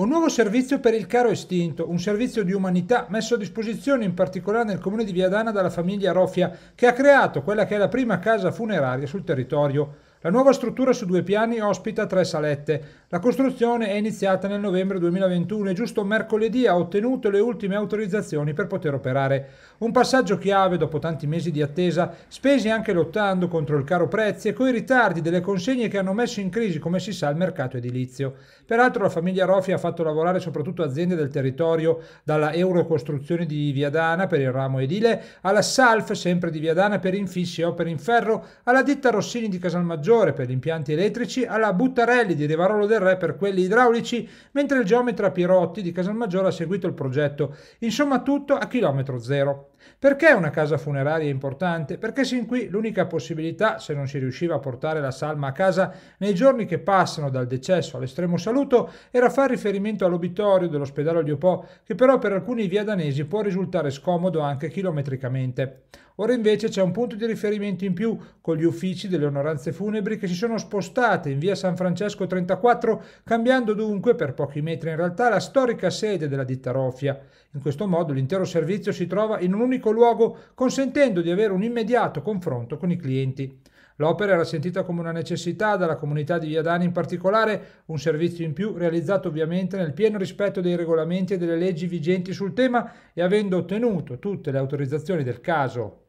Un nuovo servizio per il caro estinto, un servizio di umanità messo a disposizione in particolare nel comune di Viadana dalla famiglia Rofia, che ha creato quella che è la prima casa funeraria sul territorio. La nuova struttura su due piani ospita tre salette. La costruzione è iniziata nel novembre 2021 e giusto mercoledì ha ottenuto le ultime autorizzazioni per poter operare. Un passaggio chiave dopo tanti mesi di attesa, spesi anche lottando contro il caro prezzi e coi ritardi delle consegne che hanno messo in crisi, come si sa, il mercato edilizio. Peraltro la famiglia Rofi ha fatto lavorare soprattutto aziende del territorio, dalla Eurocostruzione di Viadana per il ramo edile, alla SALF sempre di Viadana per infissi e opere in ferro, alla ditta Rossini di Casalmaggiore maggiore per gli impianti elettrici, alla Buttarelli di Rivarolo del Re per quelli idraulici, mentre il geometra Pirotti di Casalmaggiore ha seguito il progetto, insomma tutto a chilometro zero. Perché una casa funeraria è importante? Perché sin qui l'unica possibilità, se non si riusciva a portare la salma a casa nei giorni che passano dal decesso all'estremo saluto, era far riferimento all'obitorio dell'ospedale Liopò, che però per alcuni via danesi può risultare scomodo anche chilometricamente. Ora invece c'è un punto di riferimento in più con gli uffici delle onoranze funebri che si sono spostate in via San Francesco 34, cambiando dunque per pochi metri in realtà la storica sede della ditta Rofia. In questo modo l'intero servizio si trova in un unico luogo, consentendo di avere un immediato confronto con i clienti. L'opera era sentita come una necessità dalla comunità di Viadani in particolare, un servizio in più realizzato ovviamente nel pieno rispetto dei regolamenti e delle leggi vigenti sul tema e avendo ottenuto tutte le autorizzazioni del caso